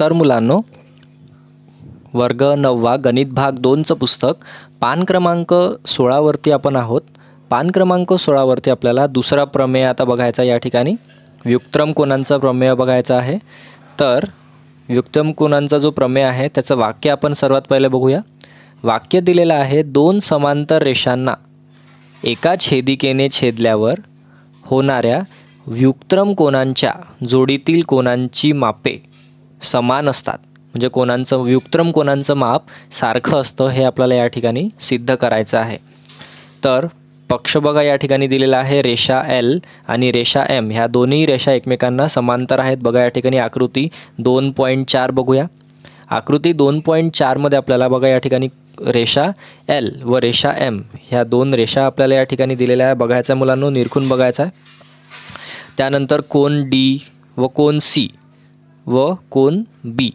तर मुलांनो वर्ग नववा गणित भाग दोनचं पुस्तक पान क्रमांक सोळावरती आपण आहोत पान क्रमांक सोळावरती आपल्याला दुसरा प्रमेय आता बघायचा या ठिकाणी व्युक्त्रम कोणांचा प्रमेय बघायचा आहे तर व्युक्तम कोणांचा जो प्रमेय आहे त्याचं वाक्य आपण सर्वात पहिले बघूया वाक्य दिलेलं आहे दोन समांतर रेषांना एका छेदिकेने छेदल्यावर होणाऱ्या व्युक्त्रम कोणांच्या जोडीतील कोणांची मापे समान असतात म्हणजे कोणांचं व्युत्क्रम कोणांचं माप सारखं असतं हे आपल्याला या ठिकाणी सिद्ध करायचं आहे तर पक्ष बघा या ठिकाणी दिलेला आहे रेषा एल आणि रेषा एम ह्या दोन्ही रेषा एकमेकांना समांतर आहेत बघा या ठिकाणी आकृती दोन पॉईंट चार बघूया आकृती दोन पॉईंट चारमध्ये आपल्याला बघा या ठिकाणी रेषा एल व रेषा एम ह्या दोन रेषा आपल्याला या ठिकाणी दिलेल्या आहे बघायचा मुलांनो निरखून बघायचा आहे त्यानंतर कोण डी व कोण सी व कोन बी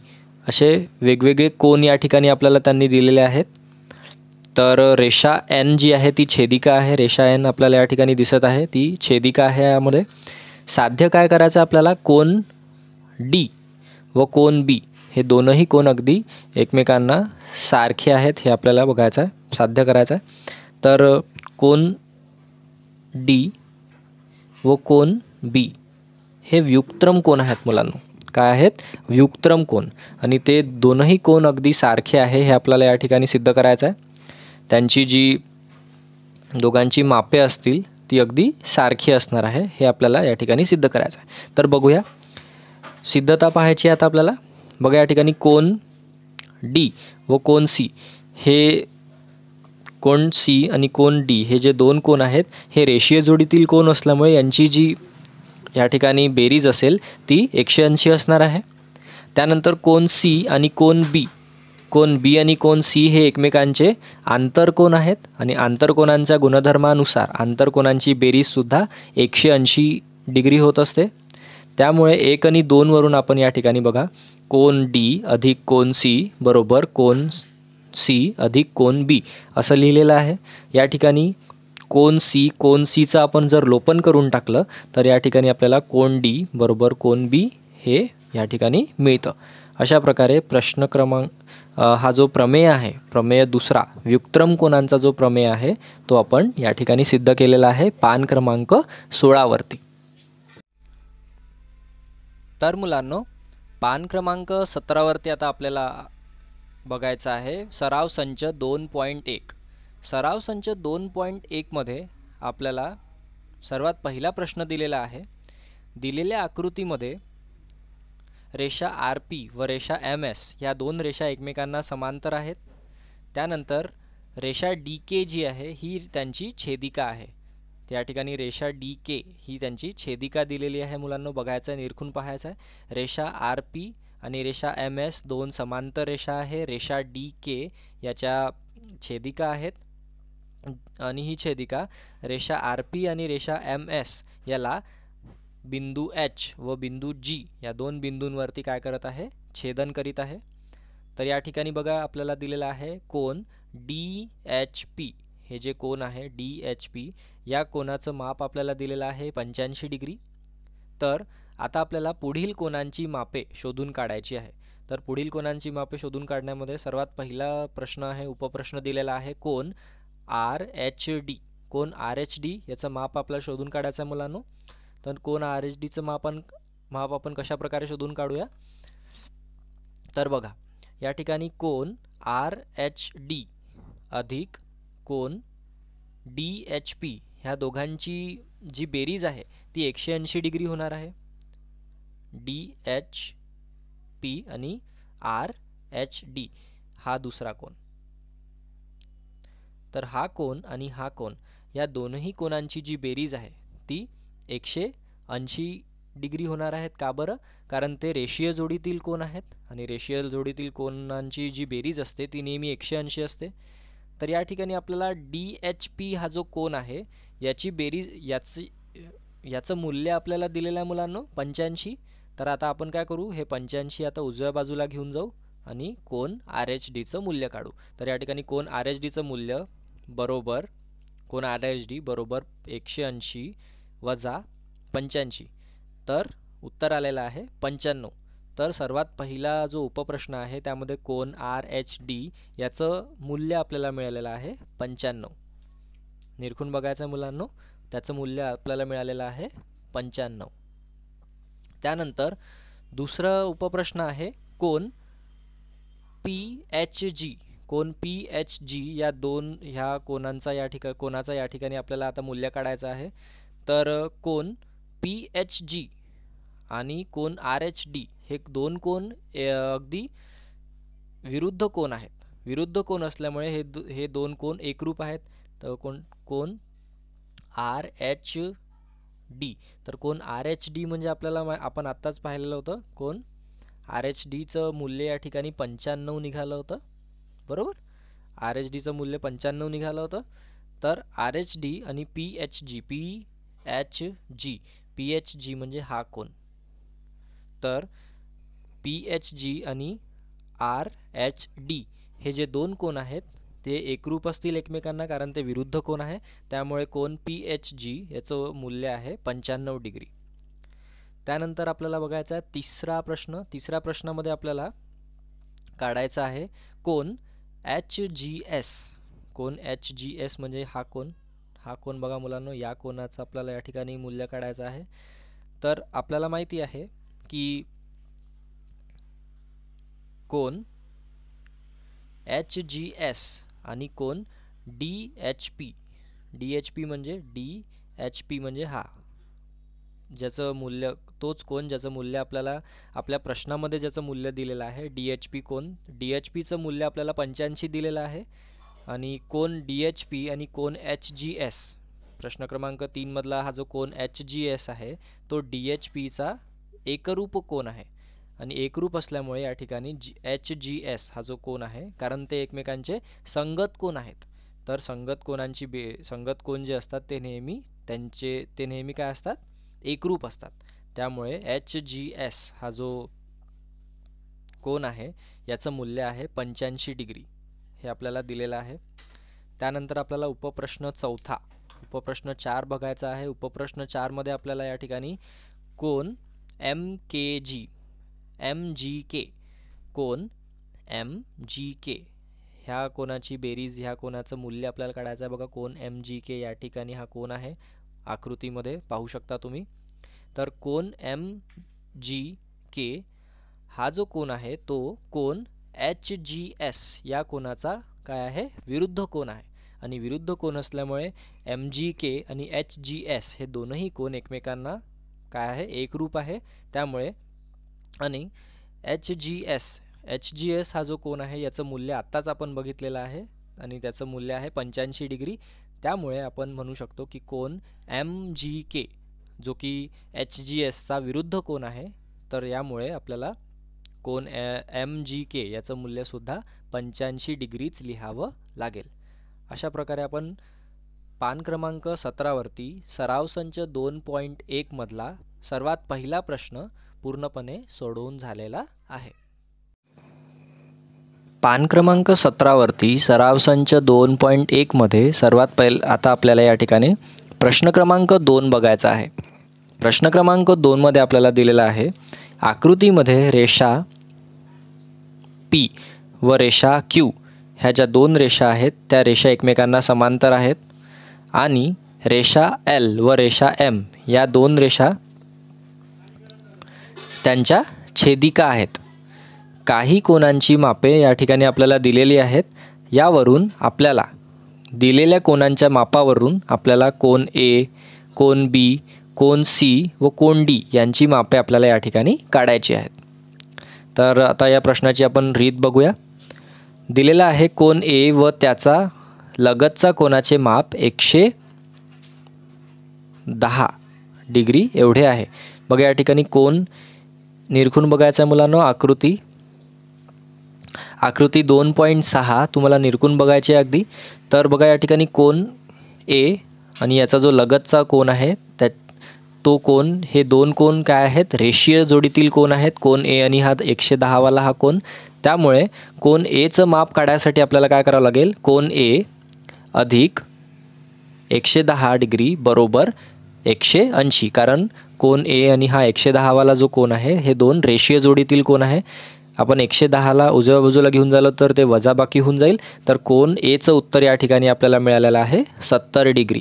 असे वेगवेगळे कोन या ठिकाणी आपल्याला त्यांनी दिलेले आहेत तर रेषा एन जी आहे ती छेदिका आहे रेषा एन आपल्याला या ठिकाणी दिसत आहे ती छेदिका आहे यामध्ये साध्य काय करायचं आपल्याला कोन डी व कोन बी हे दोनही कोण अगदी एकमेकांना सारखे आहेत हे आपल्याला बघायचं आहे साध्य करायचं आहे तर कोन डी व कोन बी हे व्युक्त्रम कोण आहेत मुलांना काय आहेत व्युत्क्रम कोण आणि ते दोनही कोण अगदी सारखे आहे हे आपल्याला या ठिकाणी सिद्ध करायचं आहे त्यांची जी दोघांची मापे असतील ती अगदी सारखी असणार आहे हे आपल्याला या ठिकाणी सिद्ध करायचं आहे तर बघूया सिद्धता पाहायची आता आपल्याला बघा या ठिकाणी कोण डी व कोण सी हे कोण सी आणि कोण डी हे जे दोन कोण आहेत हे रेषीय जोडीतील कोण असल्यामुळे यांची जी या ठिकाणी बेरीज असेल ती एकशे ऐंशी असणार आहे त्यानंतर कोण सी आणि कोण बी कोण बी आणि कोण सी हे एकमेकांचे आंतरकोण आहेत आणि आंतरकोणांच्या गुणधर्मानुसार आंतरकोनांची बेरीजसुद्धा एकशे ऐंशी डिग्री होत असते त्यामुळे एक आणि दोनवरून आपण या ठिकाणी बघा कोण डी अधिक कोण सी बरोबर कोण सी अधिक कोण बी असं लिहिलेलं आहे या ठिकाणी कोन सी कोन सीचं आपण जर लोपन करून टाकलं तर या ठिकाणी आपल्याला कोन डी बरोबर कोन बी हे या ठिकाणी मिळतं अशा प्रकारे प्रश्न क्रमांक हा जो प्रमेय आहे प्रमेय दुसरा व्युक्रम कोणांचा जो प्रमेय आहे तो आपण या ठिकाणी सिद्ध केलेला आहे पान क्रमांक सोळावरती तर मुलांनो पान क्रमांक सतरावरती आता आपल्याला बघायचं आहे सराव संच दोन पॉईंट एक सराव संच दोन पॉईंट एकमध्ये आपल्याला सर्वात पहिला प्रश्न दिलेला आहे दिलेल्या आकृतीमध्ये रेषा आर पी व रेषा एम एस या दोन रेषा एकमेकांना समांतर आहेत त्यानंतर रेषा डी के जी आहे ही त्यांची छेदिका आहे त्या ठिकाणी रेषा डी के ही त्यांची छेदिका दिलेली आहे मुलांना बघायचं आहे निरखून पाहायचं आहे रेषा आर पी आणि रेषा एम एस दोन समांतर रेषा आहे रेषा डी के याच्या छेदिका आहेत आणि ही छेदिका रेषा आर पी आणि रेषा एम एस याला बिंदू एच व बिंदू जी या दोन बिंदूंवरती काय करत आहे छेदन करीत आहे तर या ठिकाणी बघा आपल्याला दिलेला आहे कोन डी एच पी हे जे कोन आहे डी एच पी या कोनाचं माप आपल्याला दिलेलं आहे पंच्याऐंशी डिग्री तर आता आपल्याला पुढील कोणांची मापे शोधून काढायची आहे तर पुढील कोणांची मापे शोधून काढण्यामध्ये सर्वात पहिला प्रश्न आहे उपप्रश्न दिलेला आहे कोण आर एच डी कोण आर एच डी याचं माप आपल्याला शोधून काढायचं आहे मुलांनो तर कोण आर एच डीचं मापन माप आपण कशाप्रकारे शोधून काढूया तर बघा या ठिकाणी कोण आर एच डी अधिक कोण डी एच पी ह्या दोघांची जी बेरीज आहे ती एकशे ऐंशी डिग्री होणार आहे डी एच पी आणि आर एच डी हा दुसरा कोण तर हा कोन आणि हा कोन या दोनही कोणांची जी बेरीज आहे ती एकशे ऐंशी डिग्री होणार आहेत का बरं कारण ते रेषीय जोडीतील कोण आहेत आणि रेषीय जोडीतील कोणांची जी बेरीज असते ती नेहमी एकशे ऐंशी असते तर या ठिकाणी आपल्याला डी एच पी हा जो कोण आहे याची बेरीज याची याचं मूल्य आपल्याला दिलेलं आहे मुलांनो पंच्याऐंशी तर आता आपण काय करू हे पंच्याऐंशी आता उजव्या बाजूला घेऊन जाऊ आणि कोण आर एच डीचं मूल्य काढू तर या ठिकाणी कोण आर एच डीचं मूल्य बरोबर कोण आर एच डी बरोबर एकशे ऐंशी वजा पंच्याऐंशी तर उत्तर आलेलं आहे पंच्याण्णव तर सर्वात पहिला जो उपप्रश्न आहे त्यामध्ये कोण आर एच डी याचं मूल्य आपल्याला मिळालेलं आहे पंच्याण्णव निरखून बघायचं आहे मुलांनो त्याचं मूल्य आपल्याला मिळालेलं आहे पंच्याण्णव त्यानंतर दुसरं उपप्रश्न आहे कोण पी एच जी कोण पी एच जी या दोन ह्या कोणांचा या ठिका कोणाचा या ठिकाणी आपल्याला आता मूल्य काढायचं आहे तर कोण पी एच जी आणि कोण आर एच डी हे दोन कोन अगदी विरुद्ध कोण आहेत विरुद्ध कोण असल्यामुळे हे हे दोन कोण एकरूप आहेत तर कोण कोण आर एच डी तर कोण आर एच डी म्हणजे आपल्याला आपण आत्ताच पाहिलेलं होतं कोण आर एच डीचं मूल्य या ठिकाणी पंच्याण्णव निघालं होतं बरोबर आर एच डीचं मूल्य पंच्याण्णव निघालं होतं तर आर एच डी आणि P H G P H G P H G म्हणजे हा कोण तर पी एच जी आणि आर एच डी हे जे दोन कोण आहेत ते एकरूप असतील एकमेकांना कारण ते विरुद्ध कोण आहे त्यामुळे कोण पी एच जी याचं मूल्य आहे पंच्याण्णव डिग्री त्यानंतर आपल्याला बघायचा आहे तिसरा प्रश्न तिसऱ्या प्रश्नामध्ये आपल्याला काढायचा आहे कोण एच जी एस कोण एच जी एस म्हणजे हा कोण हा कोण बघा मुलांनो या कोणाचं आपल्याला या ठिकाणी मूल्य काढायचं आहे तर आपल्याला माहिती आहे की कोण एच जी एस आणि कोण D H P D H P म्हणजे डी एच पी म्हणजे हा ज्याचं मूल्य तोच कोन ज्याचं मूल्य आपल्याला आपल्या प्रश्नामध्ये ज्याचं मूल्य दिलेलं आहे डी एच पी कोन डी एच पीचं मूल्य आपल्याला पंच्याऐंशी दिलेलं आहे आणि कोन डी एच पी आणि कोन एच जी एस प्रश्न क्रमांक तीनमधला हा जो कोन एच जी एस आहे तो डी एच पीचा एकरूप कोन आहे आणि एकरूप असल्यामुळे या ठिकाणी जी एच जी एस हा जो कोन आहे कारण ते एकमेकांचे संगत कोण आहेत तर संगत कोणांची बे संगत कोण जे असतात ते नेहमी त्यांचे ते नेहमी काय असतात एकरूप असतात त्यामुळे एच जी एस हा जो कोण आहे याचं मूल्य आहे पंच्याऐंशी डिग्री हे आपल्याला दिलेलं आहे त्यानंतर आपल्याला उपप्रश्न चौथा उपप्रश्न चार बघायचा आहे उपप्रश्न चारमध्ये आपल्याला या ठिकाणी कोण एम के जी एम जी के कोण एम जी के ह्या कोणाची बेरीज ह्या कोणाचं मूल्य आपल्याला काढायचं आहे बघा कोण एम जी के या ठिकाणी हा कोण आहे आकृतीमध्ये पाहू शकता तुम्ही तर कोन एम जी के हा जो कोन आहे तो कोन एच जी एस या कोणाचा काय आहे विरुद्ध कोन आहे आणि विरुद्ध कोन असल्यामुळे एम जी के आणि एच जी एस हे दोनही कोन एकमेकांना काय आहे एकरूप आहे त्यामुळे आणि H G S H G S हा जो कोन आहे याचं मूल्य आत्ताच आपण बघितलेलं आहे आणि त्याचं मूल्य आहे पंच्याऐंशी डिग्री त्यामुळे आपण म्हणू शकतो की कोण एम जी के जो की एच जी एसचा विरुद्ध कोण आहे तर यामुळे आपल्याला कोन एम जी के याचं मूल्यसुद्धा पंच्याऐंशी डिग्रीच लिहावं लागेल अशा प्रकारे आपण पान क्रमांक सतरावरती सराव संच दोन पॉईंट एकमधला सर्वात पहिला प्रश्न पूर्णपणे सोडवून झालेला आहे पान क्रमांक सतरावरती सराव संच दोन पॉईंट एकमध्ये सर्वात पहिल आता आपल्याला या ठिकाणी प्रश्न क्रमांक दोन बघायचा आहे प्रश्न क्रमांक दोनमध्ये आपल्याला दिलेला आहे आकृतीमध्ये रेषा पी व रेषा क्यू ह्या ज्या दोन रेषा आहेत त्या रेषा एकमेकांना समांतर आहेत आणि रेषा एल व रेषा एम या दोन रेषा त्यांच्या छेदिका आहेत काही कोणांची मापे या ठिकाणी आपल्याला दिलेली आहेत यावरून आपल्याला दिलेल्या कोणांच्या मापावरून आपल्याला कोण ए कोण बी कोण सी व कोण डी यांची मापे आपल्याला या ठिकाणी काढायची आहेत तर आता या प्रश्नाची आपण रीत बघूया दिलेला आहे कोण ए व त्याचा लगतचा कोणाचे माप एकशे दहा डिग्री एवढे आहे बघा या ठिकाणी कोण निरखून बघायचा मुलांना आकृती आकृती दोन पॉईंट सहा तुम्हाला निरकून बघायची आहे अगदी तर बघा या ठिकाणी कोण ए आणि याचा जो लगतचा कोण आहे त्या तो कोण हे दोन कोण काय आहेत रेषीय जोडीतील कोण आहेत कोण ए आणि हा एकशे दहावाला हा कोण त्यामुळे कोण एचं माप काढायसाठी आपल्याला काय करावं लागेल कोण ए अधिक एकशे दहा डिग्री बरोबर एकशे ऐंशी कारण कोण ए आणि हा एकशे दहावाला जो कोण आहे हे दोन रेषीय जोडीतील कोण आहे आपण एकशे दहाला उजव्या बाजूला घेऊन झालो तर ते वजाबाकी होऊन जाईल तर कोण एचं उत्तर या ठिकाणी आपल्याला मिळालेलं आहे सत्तर डिग्री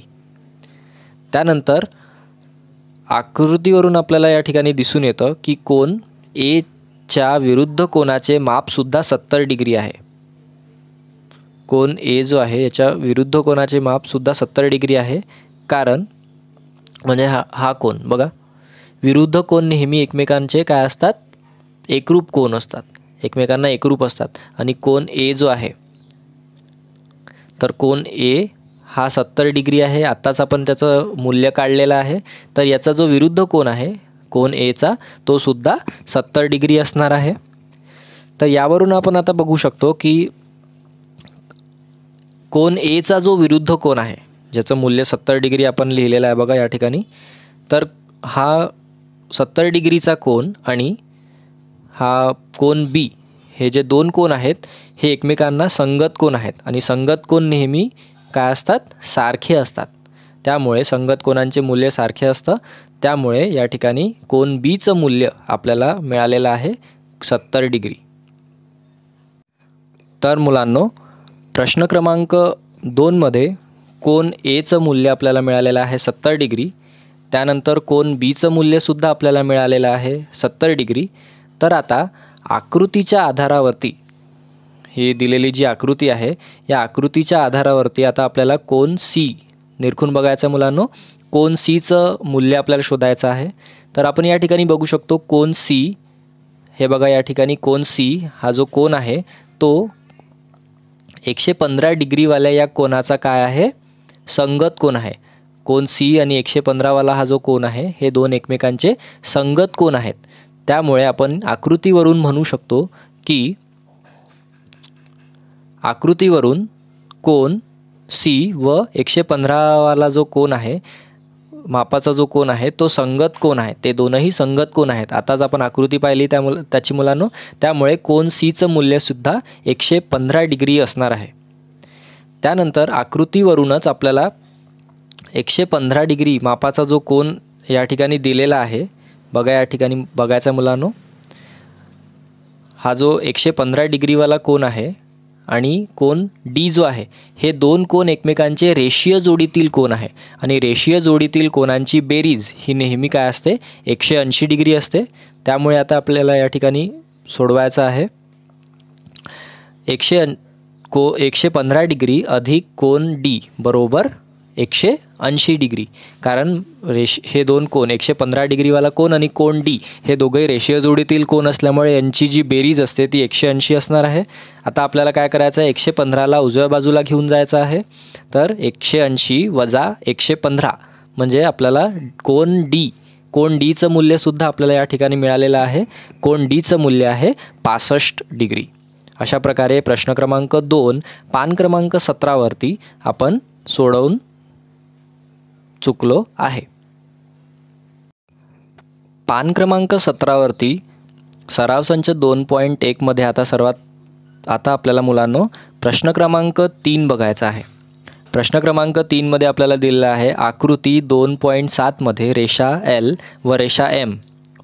त्यानंतर आकृतीवरून आपल्याला या ठिकाणी दिसून येतं की कोण एच्या विरुद्ध कोणाचे मापसुद्धा सत्तर डिग्री आहे कोण ए जो आहे याच्या विरुद्ध कोणाचे मापसुद्धा सत्तर डिग्री आहे कारण म्हणजे हा हा कोण बघा विरुद्ध कोण नेहमी एकमेकांचे काय असतात एकरूप कोण असतात एकमेकांना एकरूप असतात आणि कोण ए जो आहे तर कोण ए हा सत्तर डिग्री आहे आत्ताच आपण त्याचं मूल्य काढलेलं आहे तर याचा जो विरुद्ध कोण आहे कोण एचा तो सुद्धा सत्तर डिग्री असणार आहे तर यावरून आपण आता बघू शकतो की कोण एचा जो विरुद्ध कोण आहे ज्याचं मूल्य सत्तर डिग्री आपण लिहिलेलं आहे बघा या ठिकाणी तर हा सत्तर डिग्रीचा कोण आणि हा कोन बी हे जे दोन कोण आहेत हे एकमेकांना संगत कोण आहेत आणि संगत कोण नेहमी काय असतात सारखे असतात त्यामुळे संगत कोणांचे मूल्य सारखे असतं त्यामुळे या ठिकाणी कोण बीचं मूल्य आपल्याला मिळालेलं आहे सत्तर डिग्री तर मुलांनो प्रश्न क्रमांक दोनमध्ये कोण एचं मूल्य आपल्याला मिळालेलं आहे सत्तर डिग्री त्यानंतर कोण बीचं मूल्यसुद्धा आपल्याला मिळालेलं आहे सत्तर डिग्री तर आता आकृतीच्या आधारावरती ही दिलेली जी आकृती आहे या आकृतीच्या आधारावरती आता आपल्याला कोण सी निरखून बघायचं मुलांनो कोण सीचं मूल्य आपल्याला शोधायचं आहे तर आपण या ठिकाणी बघू शकतो कोण सी हे बघा या ठिकाणी कोण सी हा जो कोण आहे तो एकशे पंधरा डिग्रीवाल्या या कोणाचा काय आहे संगत कोण आहे कोण सी आणि एकशे पंधरावाला हा जो कोण आहे हे दोन एकमेकांचे संगत कोण आहेत त्यामुळे आपण आकृतीवरून म्हणू शकतो की आकृतीवरून कोण सी व एकशे पंधरावाला जो कोण आहे मापाचा जो कोण आहे तो संगत कोण आहे ते दोनही संगत कोण आहेत आताच आपण आकृती पाहिली त्या मुला त्याची मुलांनो त्यामुळे कोण सीचं मूल्यसुद्धा एकशे पंधरा डिग्री असणार आहे त्यानंतर आकृतीवरूनच आपल्याला एकशे पंधरा डिग्री मापाचा जो कोण या ठिकाणी दिलेला आहे बघा या ठिकाणी बघायचा मुलांनो हा जो एकशे पंधरा डिग्रीवाला कोण आहे आणि कोण डी जो आहे हे दोन कोण एकमेकांचे रेषीय जोडीतील कोण आहे आणि रेषीय जोडीतील कोणांची बेरीज ही नेहमी काय असते एकशे ऐंशी डिग्री असते त्यामुळे आता आपल्याला या ठिकाणी सोडवायचं आहे एकशे को एकशे पंधरा डिग्री अधिक कोण डी बरोबर एकशे ऐंशी डिग्री कारण रेश हे दोन कोण एकशे पंधरा डिग्रीवाला कोण आणि कोण डी हे दोघंही रेषीय जोडीतील कोण असल्यामुळे यांची जी बेरीज असते ती एकशे ऐंशी असणार आहे आता आपल्याला काय करायचं आहे एकशे पंधराला उजव्या बाजूला घेऊन जायचं आहे तर एकशे ऐंशी वजा एकशे पंधरा म्हणजे आपल्याला कोण डी कोण डीचं मूल्यसुद्धा आपल्याला या ठिकाणी मिळालेलं आहे कोण डीचं मूल्य आहे पासष्ट डिग्री अशा प्रकारे प्रश्न क्रमांक दोन पान क्रमांक सतरावरती आपण सोडवून चुकलो आहे पान क्रमांक सतरावरती सराव संच दोन पॉईंट एकमध्ये आता सर्वात आता आपल्याला मुलांनो प्रश्न क्रमांक तीन बघायचा आहे प्रश्न क्रमांक तीनमध्ये आपल्याला दिलेला आहे आकृती दोन पॉईंट सातमध्ये रेषा एल व रेषा एम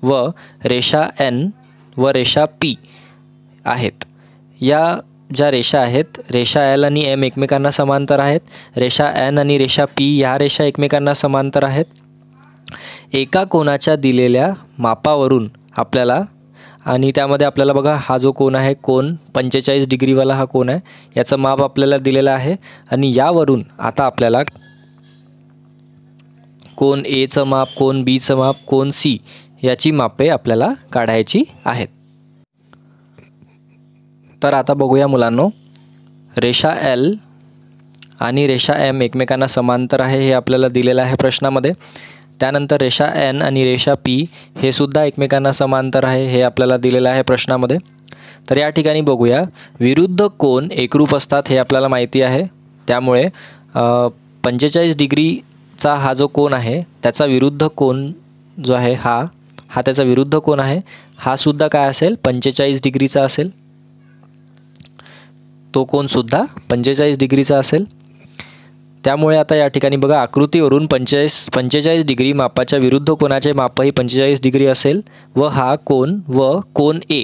व रेषा एन व रेषा पी आहेत या ज्या रेषा आहेत रेषा एल आणि एम एकमेकांना समांतर आहेत रेषा एन आणि रेषा पी ह्या रेषा एकमेकांना समांतर आहेत एका कोणाच्या दिलेल्या मापावरून आपल्याला आणि त्यामध्ये आपल्याला बघा हा जो कोण आहे कोण पंचेचाळीस डिग्रीवाला हा कोण आहे याचं माप आपल्याला दिलेलं आहे आणि यावरून आता आपल्याला कोण एचं माप कोण बीचं माप कोण सी याची मापे आपल्याला काढायची आहेत तर आता बघूया मुलांनो रेषा एल आणि रेषा एम एकमेकांना समांतर आहे हे आपल्याला दिलेलं आहे प्रश्नामध्ये त्यानंतर रेषा एन आणि रेषा पी हे सुद्धा एकमेकांना समांतर आहे हे आपल्याला दिलेलं आहे प्रश्नामध्ये तर या ठिकाणी बघूया विरुद्ध कोण एकरूप असतात हे आपल्याला माहिती आहे त्यामुळे पंचेचाळीस डिग्रीचा हा जो कोण आहे त्याचा विरुद्ध कोण जो आहे हा हा त्याचा विरुद्ध कोण आहे हा सुद्धा काय असेल पंचेचाळीस डिग्रीचा असेल तो कोणसुद्धा पंचेचाळीस डिग्रीचा असेल त्यामुळे आता या ठिकाणी बघा आकृतीवरून पंचेचाळीस पंचेचाळीस डिग्री मापाच्या विरुद्ध कोणाचे मापही पंचेचाळीस डिग्री असेल व हा कोण व कोण ए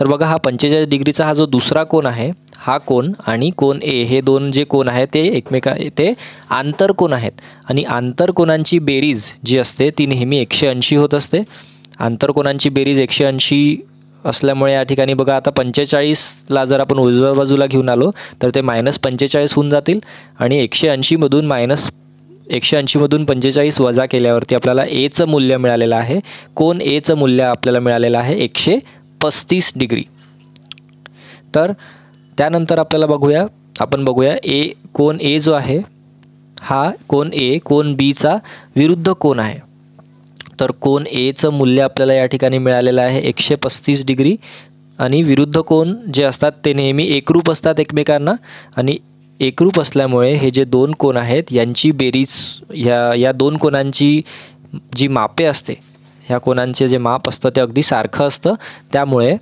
तर बघा हा पंचेचाळीस डिग्रीचा हा जो दुसरा कोण आहे हा कोण आणि कोण ए हे दोन जे कोण आहे ते एकमेका ते आंतर कोण आहेत आणि आंतरकोणांची बेरीज जी असते ती नेहमी एकशे ऐंशी होत असते आंतरकोणांची बेरीज एकशे ऐंशी असल्यामुळे या ठिकाणी बघा आता पंचेचाळीसला जर आपण उजव्या बाजूला घेऊन आलो तर ते मायनस पंचेचाळीस होऊन जातील आणि एकशे ऐंशीमधून मायनस एकशे ऐंशीमधून पंचेचाळीस वजा केल्यावरती आपल्याला एचं मूल्य मिळालेलं आहे कोण एचं मूल्य आपल्याला मिळालेलं आहे एकशे पस्तीस डिग्री तर त्यानंतर आपल्याला बघूया आपण बघूया ए कोण ए जो आहे हा कोण ए कोण बीचा विरुद्ध कोण आहे तर कोन एचं मूल्य आपल्याला या ठिकाणी मिळालेलं आहे एकशे पस्तीस डिग्री आणि विरुद्ध कोण जे असतात ते नेहमी एकरूप असतात एकमेकांना आणि एकरूप असल्यामुळे हे जे दोन कोण आहेत यांची बेरीज या या दोन कोणांची जी मापे असते ह्या कोणांचे जे माप असतं ते अगदी सारखं असतं त्यामुळे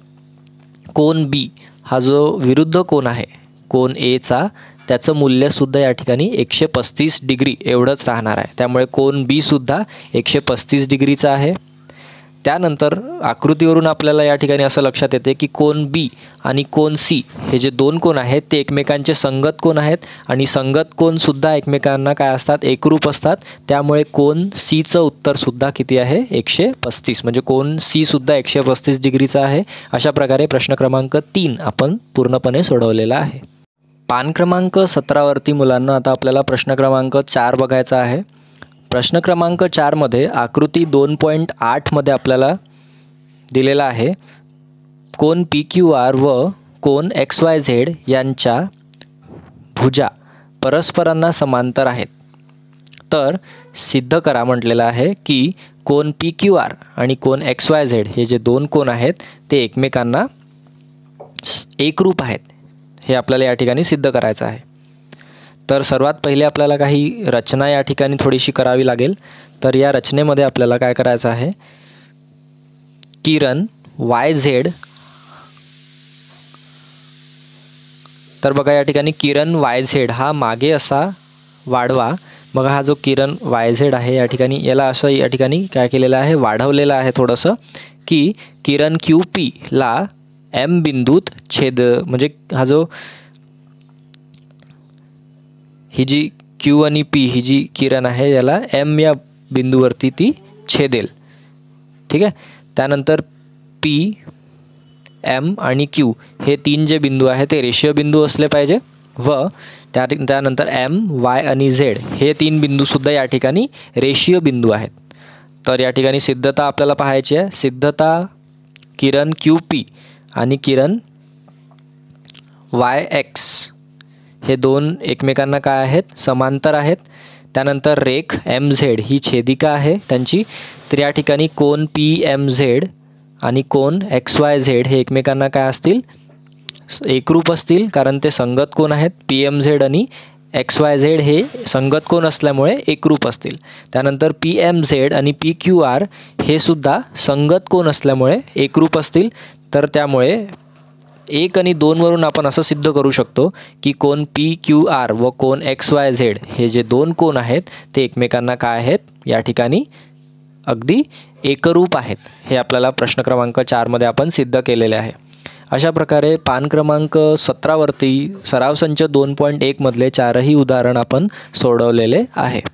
कोन बी हा जो विरुद्ध कोण आहे कोन एचा त्याचं मूल्यसुद्धा या ठिकाणी एकशे पस्तीस डिग्री एवढंच राहणार आहे त्यामुळे कोन बीसुद्धा एकशे पस्तीस डिग्रीचा आहे त्यानंतर आकृतीवरून आपल्याला या ठिकाणी असं लक्षात येते की कोन बी आणि कोन सी हे जे दोन कोण आहेत ते एकमेकांचे संगत कोण आहेत आणि संगत कोणसुद्धा एकमेकांना काय असतात एकरूप असतात त्यामुळे कोन सीचं उत्तरसुद्धा किती आहे एकशे पस्तीस म्हणजे कोण सीसुद्धा एकशे पस्तीस डिग्रीचा आहे अशा प्रकारे प्रश्न क्रमांक तीन आपण पूर्णपणे सोडवलेला आहे पान क्रमांक सतरावरती मुलांना आता आपल्याला प्रश्न क्रमांक चार बघायचा आहे प्रश्न क्रमांक चारमध्ये आकृती दोन पॉईंट आठमध्ये आपल्याला दिलेला आहे कोण पी क्यू आर व कोण एक्स वाय झेड यांच्या भुजा परस्परांना समांतर आहेत तर सिद्ध करा म्हटलेलं आहे की कोण पी क्यू आर आणि कोण एक्स वाय झेड हे जे दोन कोण आहेत ते एकमेकांना एकरूप आहेत हे आपल्याला या ठिकाणी सिद्ध करायचं आहे तर सर्वात पहिले आपल्याला काही रचना या ठिकाणी थोडीशी करावी लागेल तर या रचनेमध्ये आपल्याला काय करायचं आहे किरण वाय झेड तर बघा या ठिकाणी किरण वाय झेड हा मागे असा वाढवा बघा हा जो किरण वाय झेड आहे या ठिकाणी याला असं या ठिकाणी काय केलेलं आहे वाढवलेलं आहे थोडंसं की किरण क्यू पीला एम बिंदूत छेद म्हणजे हा जो ही जी क्यू आणि पी ही जी किरण आहे याला एम या बिंदूवरती ती छेदेल ठीक आहे त्यानंतर पी एम आणि क्यू हे तीन जे बिंदू आहेत ते रेशिओ बिंदू असले पाहिजे व त्या त्यानंतर एम वाय आणि झेड हे तीन बिंदूसुद्धा या ठिकाणी रेशिओ बिंदू आहेत तर या ठिकाणी सिद्धता आपल्याला पाहायची आहे सिद्धता किरण क्यू पी आणि किरण वाय एक्स हे दोन एकमेकांना काय आहेत समांतर आहेत त्यानंतर रेख एम झेड ही छेदिका आहे त्यांची तर या ठिकाणी कोन पी एम झेड आणि कोन एक्स वाय झेड हे एकमेकांना काय असतील एकरूप असतील कारण ते संगत कोण आहेत पी एम झेड आणि एक्स वाय झेड हे संगत कोण असल्यामुळे एकरूप असतील त्यानंतर पी एम झेड आणि पी क्यू आर हे सुद्धा संगत कोण असल्यामुळे एकरूप असतील तर त्यामुळे एक आणि दोनवरून आपण असं सिद्ध करू शकतो की कोण पी क्यू आर व कोण एक्स वाय झेड हे जे दोन कोण आहेत ते एकमेकांना काय आहेत या ठिकाणी अगदी एकरूप आहेत हे आपल्याला प्रश्न क्रमांक चारमध्ये आपण सिद्ध केलेले आहे अशा प्रकारे पान क्रमांक सतरावरती सराव संच दोन पॉईंट एकमधले चारही उदाहरण आपण सोडवलेले आहे